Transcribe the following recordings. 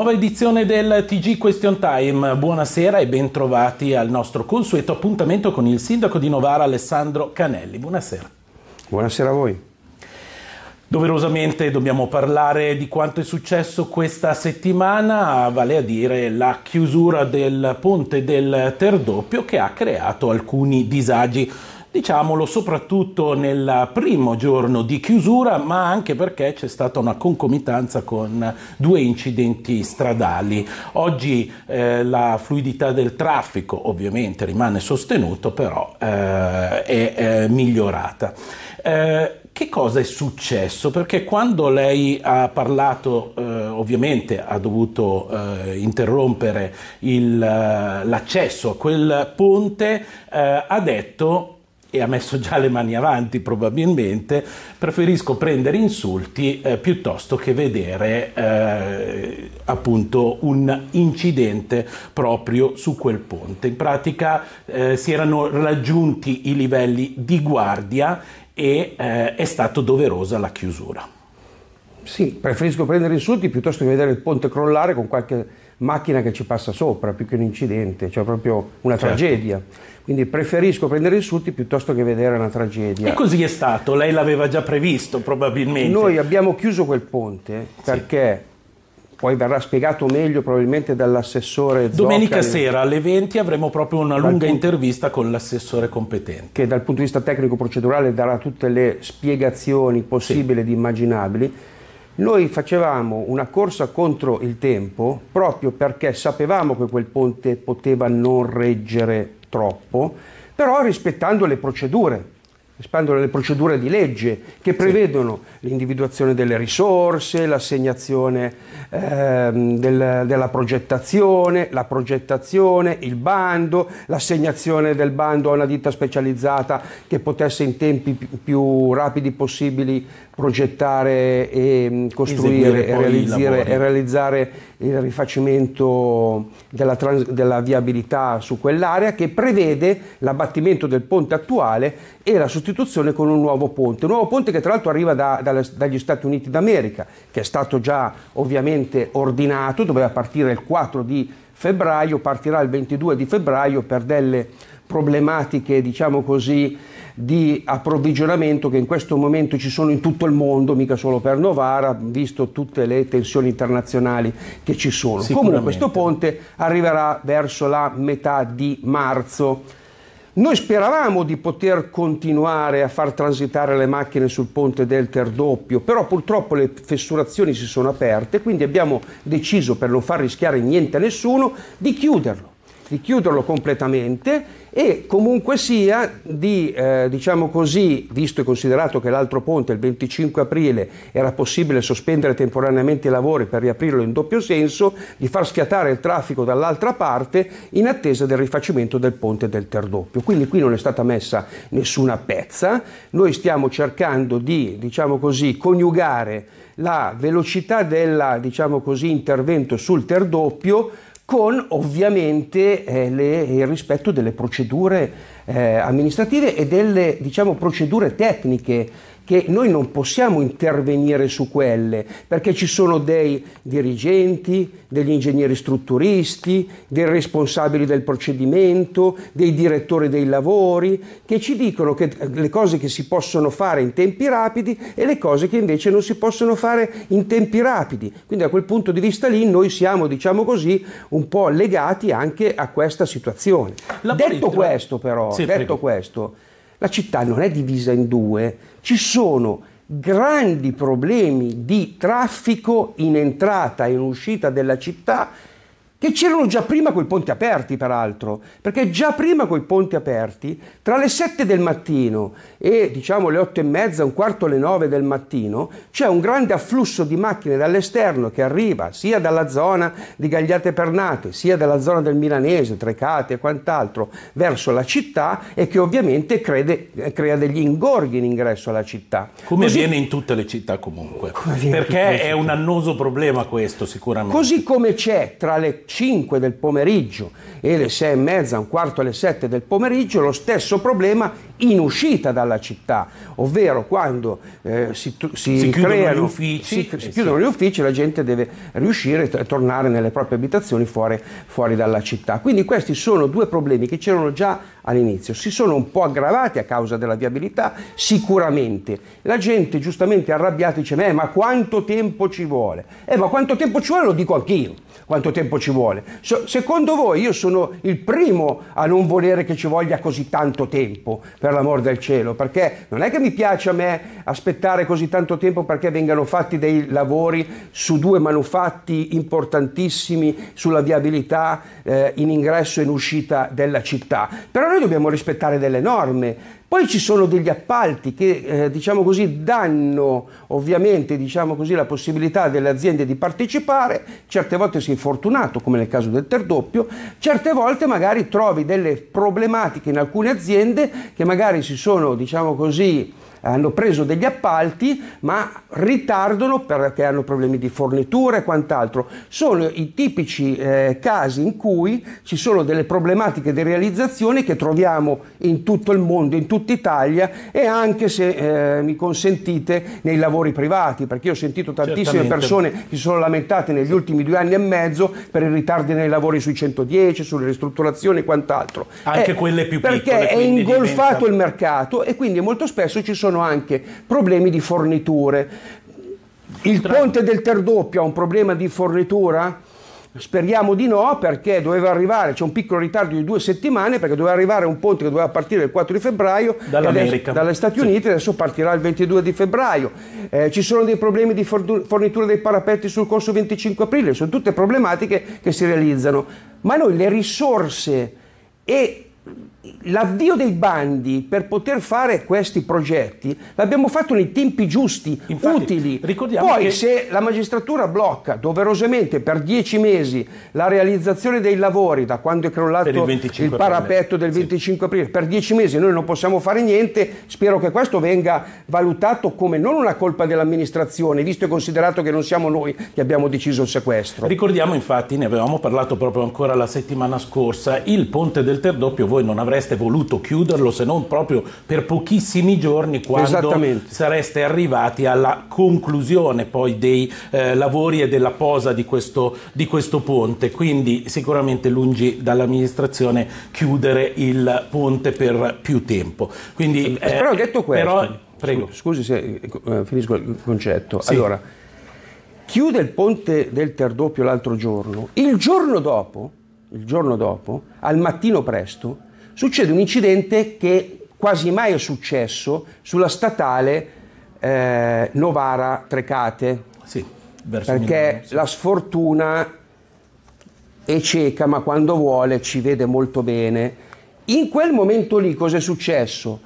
Nuova edizione del TG Question Time. Buonasera e bentrovati al nostro consueto appuntamento con il sindaco di Novara Alessandro Canelli. Buonasera. Buonasera a voi. Doverosamente dobbiamo parlare di quanto è successo questa settimana, vale a dire la chiusura del ponte del Terdoppio che ha creato alcuni disagi diciamolo soprattutto nel primo giorno di chiusura, ma anche perché c'è stata una concomitanza con due incidenti stradali. Oggi eh, la fluidità del traffico ovviamente rimane sostenuto, però eh, è, è, migliorata. Eh, che cosa è successo? Perché quando lei ha parlato, eh, ovviamente ha dovuto eh, interrompere il, eh, l'accesso a quel ponte, eh, ha detto e ha messo già le mani avanti probabilmente, preferisco prendere insulti eh, piuttosto che vedere eh, appunto un incidente proprio su quel ponte. In pratica eh, si erano raggiunti i livelli di guardia e eh, è stata doverosa la chiusura. Sì, preferisco prendere insulti piuttosto che vedere il ponte crollare con qualche macchina che ci passa sopra più che un incidente, cioè proprio una certo. tragedia. Quindi preferisco prendere insulti piuttosto che vedere una tragedia. E così è stato, lei l'aveva già previsto probabilmente. Noi abbiamo chiuso quel ponte perché sì. poi verrà spiegato meglio probabilmente dall'assessore Zoccari. Domenica sera alle 20 avremo proprio una lunga punto, intervista con l'assessore competente. Che dal punto di vista tecnico-procedurale darà tutte le spiegazioni possibili sì. ed immaginabili noi facevamo una corsa contro il tempo proprio perché sapevamo che quel ponte poteva non reggere troppo, però rispettando le procedure espandono le procedure di legge che prevedono sì. l'individuazione delle risorse, l'assegnazione eh, del, della progettazione, la progettazione, il bando, l'assegnazione del bando a una ditta specializzata che potesse in tempi più rapidi possibili progettare e mm, costruire e realizzare, e realizzare, il rifacimento della, trans, della viabilità su quell'area che prevede l'abbattimento del ponte attuale e la sostituzione sostituzione con un nuovo ponte, un nuovo ponte che tra l'altro arriva da, da, dagli Stati Uniti d'America, che è stato già ovviamente ordinato, doveva partire il 4 di febbraio, partirà il 22 di febbraio per delle problematiche, diciamo così, di approvvigionamento che in questo momento ci sono in tutto il mondo, mica solo per Novara, visto tutte le tensioni internazionali che ci sono. Comunque questo ponte arriverà verso la metà di marzo noi speravamo di poter continuare a far transitare le macchine sul ponte del Terdoppio, però purtroppo le fessurazioni si sono aperte, quindi abbiamo deciso, per non far rischiare niente a nessuno, di chiuderlo di chiuderlo completamente e comunque sia di, eh, diciamo così, visto e considerato che l'altro ponte il 25 aprile era possibile sospendere temporaneamente i lavori per riaprirlo in doppio senso, di far schiatare il traffico dall'altra parte in attesa del rifacimento del ponte del Terdoppio. Quindi qui non è stata messa nessuna pezza, noi stiamo cercando di, diciamo così, coniugare la velocità dell'intervento diciamo sul Terdoppio con ovviamente eh, le, il rispetto delle procedure eh, amministrative e delle diciamo, procedure tecniche che noi non possiamo intervenire su quelle, perché ci sono dei dirigenti, degli ingegneri strutturisti, dei responsabili del procedimento, dei direttori dei lavori, che ci dicono che le cose che si possono fare in tempi rapidi e le cose che invece non si possono fare in tempi rapidi. Quindi da quel punto di vista lì noi siamo, diciamo così, un po' legati anche a questa situazione. La detto politica... questo però, sì, detto prego. questo, la città non è divisa in due, ci sono grandi problemi di traffico in entrata e in uscita della città che c'erano già prima coi ponti aperti, peraltro, perché già prima coi ponti aperti, tra le 7 del mattino e diciamo le 8 e mezza, un quarto alle 9 del mattino, c'è un grande afflusso di macchine dall'esterno che arriva sia dalla zona di Gagliate Pernate, sia dalla zona del Milanese, Trecate e quant'altro, verso la città e che ovviamente crede, eh, crea degli ingorghi in ingresso alla città. Come Così... avviene in tutte le città comunque, perché è città. un annoso problema questo sicuramente. Così come c'è tra le 5 del pomeriggio e le 6 e mezza, un quarto alle 7 del pomeriggio, lo stesso problema in uscita dalla città, ovvero quando eh, si, si, si, creano, chiudono gli uffici, si, si chiudono eh, gli uffici, la gente deve riuscire a tornare nelle proprie abitazioni fuori, fuori dalla città. Quindi questi sono due problemi che c'erano già all'inizio, si sono un po' aggravati a causa della viabilità, sicuramente. La gente giustamente arrabbiata dice, ma quanto tempo ci vuole? Eh, ma quanto tempo ci vuole lo dico anch'io, quanto tempo ci vuole? vuole. So, secondo voi io sono il primo a non volere che ci voglia così tanto tempo, per l'amor del cielo, perché non è che mi piace a me aspettare così tanto tempo perché vengano fatti dei lavori su due manufatti importantissimi sulla viabilità eh, in ingresso e in uscita della città. Però noi dobbiamo rispettare delle norme poi ci sono degli appalti che eh, diciamo così, danno ovviamente diciamo così, la possibilità delle aziende di partecipare, certe volte sei fortunato come nel caso del terdoppio, certe volte magari trovi delle problematiche in alcune aziende che magari si sono diciamo così, hanno preso degli appalti ma ritardano perché hanno problemi di fornitura e quant'altro. Sono i tipici eh, casi in cui ci sono delle problematiche di realizzazione che troviamo in tutto il mondo, in tutta Italia e anche se eh, mi consentite nei lavori privati, perché io ho sentito tantissime Certamente. persone che si sono lamentate negli ultimi due anni e mezzo per i ritardi nei lavori sui 110, sulle ristrutturazioni e quant'altro. Anche eh, quelle più piccole. Perché è ingolfato diventa... il mercato e quindi molto spesso ci sono sono anche problemi di forniture. Il ponte del Terdoppio ha un problema di fornitura? Speriamo di no perché doveva arrivare, c'è un piccolo ritardo di due settimane perché doveva arrivare un ponte che doveva partire il 4 di febbraio adesso, dagli Stati Uniti sì. adesso partirà il 22 di febbraio. Eh, ci sono dei problemi di fornitura dei parapetti sul corso 25 aprile, sono tutte problematiche che si realizzano, ma noi le risorse e l'avvio dei bandi per poter fare questi progetti l'abbiamo fatto nei tempi giusti, Infatti, utili. Poi che... se la magistratura blocca doverosamente per dieci mesi la realizzazione dei lavori da quando è crollato il, il, parapetto del 25 sì. aprile, per dieci mesi noi non possiamo fare niente, spero che questo venga valutato come non una colpa dell'amministrazione, visto e considerato che non siamo noi che abbiamo deciso il sequestro. Ricordiamo infatti, ne avevamo parlato proprio ancora la settimana scorsa, il ponte del Terdoppio voi non avrete avreste voluto chiuderlo se non proprio per pochissimi giorni quando sareste arrivati alla conclusione poi dei eh, lavori e della posa di questo, di questo ponte. Quindi sicuramente lungi dall'amministrazione chiudere il ponte per più tempo. Quindi, eh, eh però detto questo, però, prego. scusi se eh, eh, finisco il concetto. Sì. Allora, chiude il ponte del Terdoppio l'altro giorno, il giorno dopo, il giorno dopo, al mattino presto, succede un incidente che quasi mai è successo sulla statale eh, Novara-Trecate. Sì, perché Milano, sì. la sfortuna è cieca, ma quando vuole ci vede molto bene. In quel momento lì cosa è successo?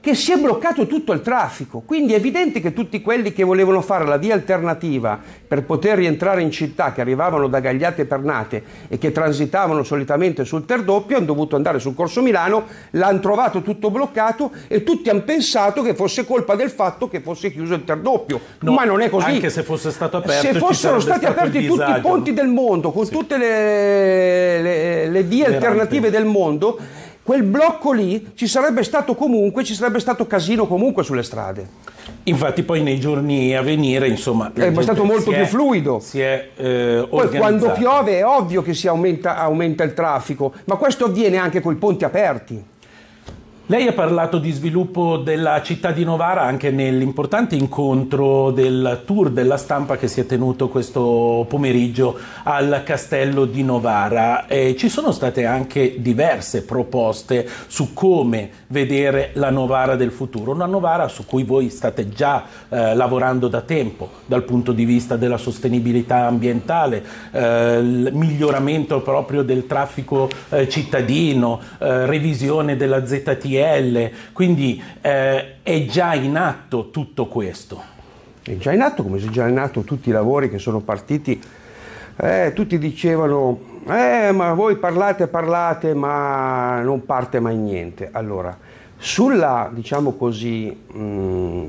che si è bloccato tutto il traffico, quindi è evidente che tutti quelli che volevano fare la via alternativa per poter rientrare in città, che arrivavano da Gagliate e Pernate e che transitavano solitamente sul Terdoppio, hanno dovuto andare sul Corso Milano, l'hanno trovato tutto bloccato e tutti hanno pensato che fosse colpa del fatto che fosse chiuso il Terdoppio, no, ma non è così. Anche se fosse stato aperto. Se fossero stati aperti tutti i ponti del mondo, con sì. tutte le, le, le vie Veramente. alternative del mondo, quel blocco lì ci sarebbe stato comunque, ci sarebbe stato casino comunque sulle strade. Infatti poi nei giorni a venire, insomma... Eh, è stato molto è, più fluido. Si è eh, Poi quando piove è ovvio che si aumenta, aumenta il traffico, ma questo avviene anche con i ponti aperti. Lei ha parlato di sviluppo della città di Novara anche nell'importante incontro del tour della stampa che si è tenuto questo pomeriggio al castello di Novara. Eh, ci sono state anche diverse proposte su come vedere la Novara del futuro, una Novara su cui voi state già eh, lavorando da tempo dal punto di vista della sostenibilità ambientale, eh, il miglioramento proprio del traffico eh, cittadino, eh, revisione della ZTE CGL, quindi eh, è già in atto tutto questo. È già in atto, come si è già in atto tutti i lavori che sono partiti, eh, tutti dicevano, eh, ma voi parlate, parlate, ma non parte mai niente. Allora, sulla, diciamo così, mh, mm,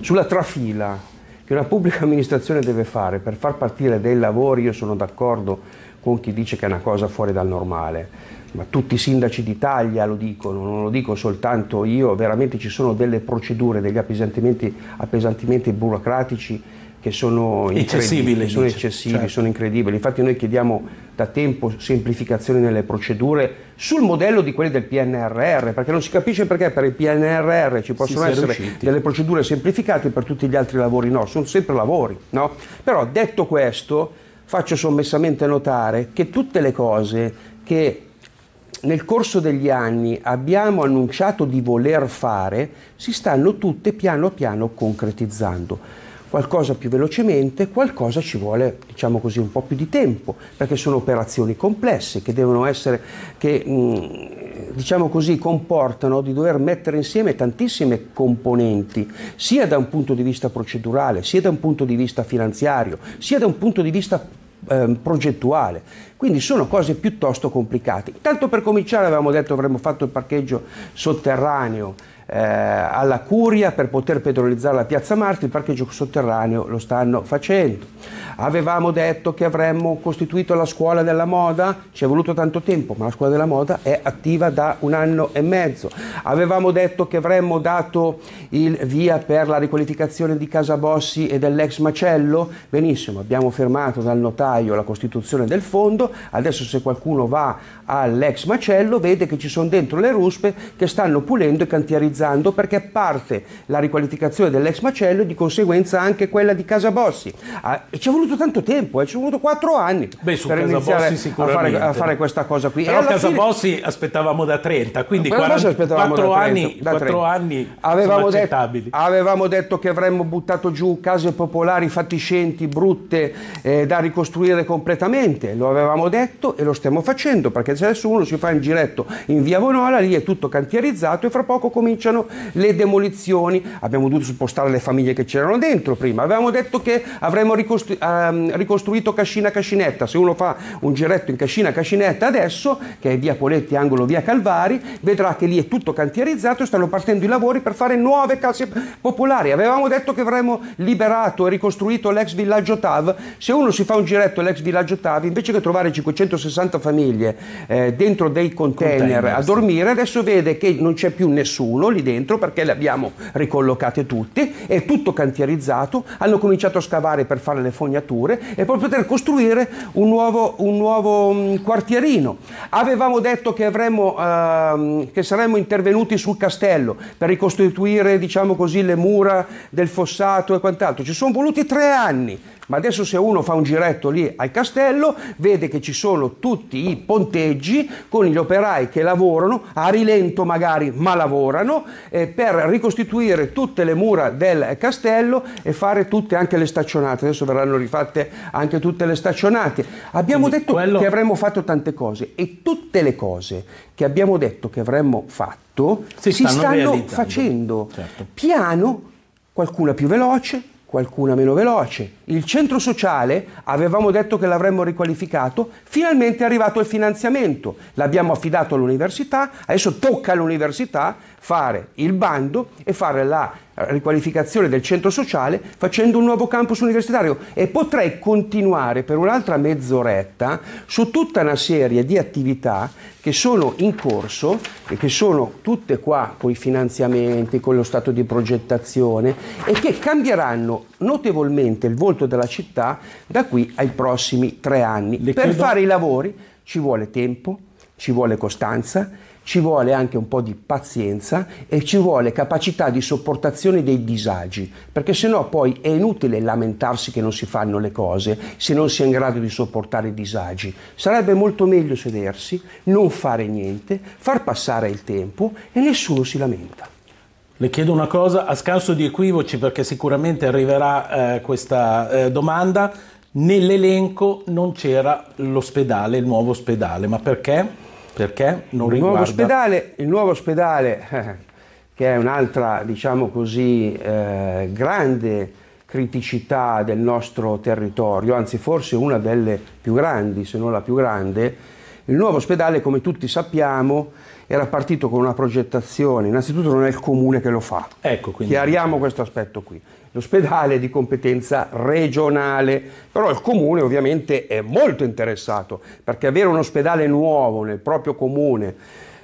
sulla trafila che una pubblica amministrazione deve fare per far partire dei lavori, io sono d'accordo con chi dice che è una cosa fuori dal normale ma tutti i sindaci d'Italia lo dicono, non lo dico soltanto io, veramente ci sono delle procedure, degli appesantimenti, appesantimenti burocratici che sono eccessivi, sono, eccessivi certo. sono, incredibili. Infatti noi chiediamo da tempo semplificazioni nelle procedure sul modello di quelle del PNRR, perché non si capisce perché per il PNRR ci possono si essere delle procedure semplificate per tutti gli altri lavori no, sono sempre lavori, no? Però detto questo faccio sommessamente notare che tutte le cose che nel corso degli anni abbiamo annunciato di voler fare si stanno tutte piano piano concretizzando. Qualcosa più velocemente, qualcosa ci vuole, diciamo così, un po' più di tempo, perché sono operazioni complesse che devono essere, che mm, diciamo così, comportano di dover mettere insieme tantissime componenti, sia da un punto di vista procedurale, sia da un punto di vista finanziario, sia da un punto di vista Ehm, progettuale. Quindi sono cose piuttosto complicate. Tanto per cominciare avevamo detto che avremmo fatto il parcheggio sotterraneo eh, alla Curia per poter petrolizzare la piazza Marte, il parcheggio sotterraneo lo stanno facendo. Avevamo detto che avremmo costituito la scuola della moda, ci è voluto tanto tempo, ma la scuola della moda è attiva da un anno e mezzo. Avevamo detto che avremmo dato il via per la riqualificazione di Casa Bossi e dell'ex macello, benissimo, abbiamo fermato dal notaio la costituzione del fondo, adesso se qualcuno va all'ex macello vede che ci sono dentro le ruspe che stanno pulendo e cantierizzando realizzando perché parte la riqualificazione dell'ex macello e di conseguenza anche quella di Casa Bossi. Ah, ci è voluto tanto tempo, eh, ci sono voluto quattro anni Beh, per Casa iniziare a fare, a fare, questa cosa qui. Però Casa fine... Bossi aspettavamo da 30, quindi 40, 4 anni, da 4 anni avevamo detto, avevamo detto che avremmo buttato giù case popolari fatiscenti, brutte, eh, da ricostruire completamente. Lo avevamo detto e lo stiamo facendo perché se adesso uno si fa un giretto in via Vonola, lì è tutto cantierizzato e fra poco comincia cominciano le demolizioni, abbiamo dovuto spostare le famiglie che c'erano dentro prima, avevamo detto che avremmo ricostru- ehm, ricostruito Cascina Cascinetta, se uno fa un giretto in Cascina Cascinetta adesso, che è via Poletti, angolo via Calvari, vedrà che lì è tutto cantierizzato e stanno partendo i lavori per fare nuove case popolari, avevamo detto che avremmo liberato e ricostruito l'ex villaggio Tav, se uno si fa un giretto all'ex villaggio Tav, invece che trovare 560 famiglie eh, dentro dei container, container a dormire, adesso vede che non c'è più nessuno, lì dentro perché le abbiamo ricollocate tutte, è tutto cantierizzato, hanno cominciato a scavare per fare le fognature e per poter costruire un nuovo, un nuovo mm, quartierino. Avevamo detto che, avremmo, ehm, che saremmo intervenuti sul castello per ricostituire diciamo così, le mura del fossato e quant'altro, ci sono voluti tre anni ma adesso se uno fa un giretto lì al castello, vede che ci sono tutti i ponteggi con gli operai che lavorano, a rilento magari, ma lavorano, eh, per ricostituire tutte le mura del castello e fare tutte anche le staccionate. Adesso verranno rifatte anche tutte le staccionate. Abbiamo Quindi detto quello... che avremmo fatto tante cose e tutte le cose che abbiamo detto che avremmo fatto si, si stanno, stanno facendo. Certo. Piano, qualcuna più veloce, qualcuna meno veloce il centro sociale, avevamo detto che l'avremmo riqualificato, finalmente è arrivato il finanziamento, l'abbiamo affidato all'università, adesso tocca all'università fare il bando e fare la riqualificazione del centro sociale facendo un nuovo campus universitario e potrei continuare per un'altra mezz'oretta su tutta una serie di attività che sono in corso e che sono tutte qua con i finanziamenti, con lo stato di progettazione e che cambieranno notevolmente il volto della città da qui ai prossimi tre anni. Le per chiedo... fare i lavori ci vuole tempo, ci vuole costanza, ci vuole anche un po' di pazienza e ci vuole capacità di sopportazione dei disagi, perché sennò poi è inutile lamentarsi che non si fanno le cose se non si è in grado di sopportare i disagi. Sarebbe molto meglio sedersi, non fare niente, far passare il tempo e nessuno si lamenta. Le chiedo una cosa, a scanso di equivoci, perché sicuramente arriverà eh, questa eh, domanda, nell'elenco non c'era l'ospedale, il nuovo ospedale, ma perché? Perché non il riguarda... Nuovo ospedale, il nuovo ospedale, che è un'altra, diciamo così, eh, grande criticità del nostro territorio, anzi forse una delle più grandi, se non la più grande, il nuovo ospedale, come tutti sappiamo, era partito con una progettazione, innanzitutto non è il comune che lo fa. Ecco, quindi... Chiariamo questo aspetto qui. L'ospedale è di competenza regionale, però il comune ovviamente è molto interessato, perché avere un ospedale nuovo nel proprio comune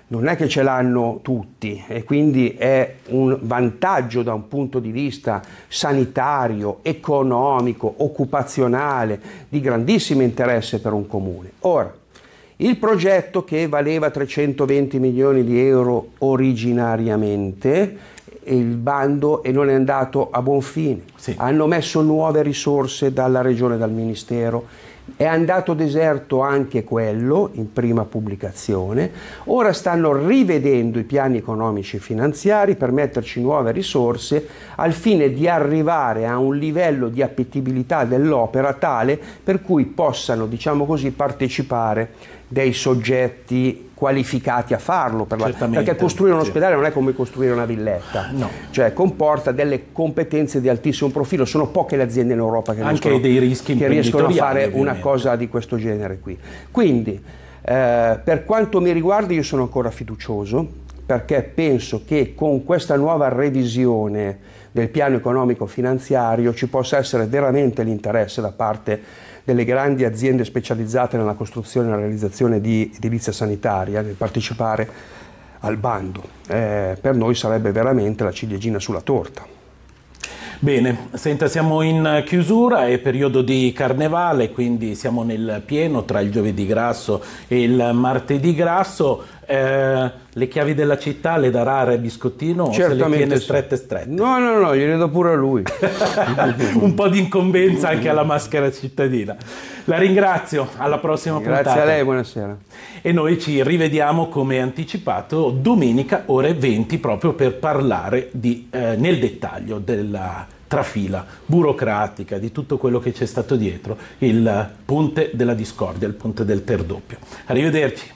non è che ce l'hanno tutti e quindi è un vantaggio da un punto di vista sanitario, economico, occupazionale, di grandissimo interesse per un comune. Ora, il progetto che valeva 320 milioni di euro originariamente, il bando e non è andato a buon fine. Sì. Hanno messo nuove risorse dalla regione, dal ministero è andato deserto anche quello in prima pubblicazione. Ora stanno rivedendo i piani economici e finanziari per metterci nuove risorse al fine di arrivare a un livello di appetibilità dell'opera tale per cui possano, diciamo così, partecipare dei soggetti qualificati a farlo, per la, perché costruire un ospedale non è come costruire una villetta, no. cioè comporta delle competenze di altissimo profilo, sono poche le aziende in Europa che, riescono, che riescono, a fare una cosa di questo genere qui. Quindi, eh, per quanto mi riguarda io sono ancora fiducioso, perché penso che con questa nuova revisione del piano economico finanziario ci possa essere veramente l'interesse da parte delle grandi aziende specializzate nella costruzione e nella realizzazione di edilizia sanitaria, di partecipare al bando. Eh, per noi sarebbe veramente la ciliegina sulla torta. Bene, senta, siamo in chiusura, è periodo di carnevale, quindi siamo nel pieno tra il giovedì grasso e il martedì grasso eh, le chiavi della città le darà a Re Biscottino Certamente o se le tiene strette strette? No, no, no, gliele do pure a lui. Un po' di incombenza anche alla maschera cittadina. La ringrazio, alla prossima Grazie puntata. Grazie a lei, buonasera. E noi ci rivediamo come anticipato domenica ore 20 proprio per parlare di, eh, nel dettaglio della trafila burocratica, di tutto quello che c'è stato dietro, il ponte della discordia, il ponte del Terdoppio. Arrivederci.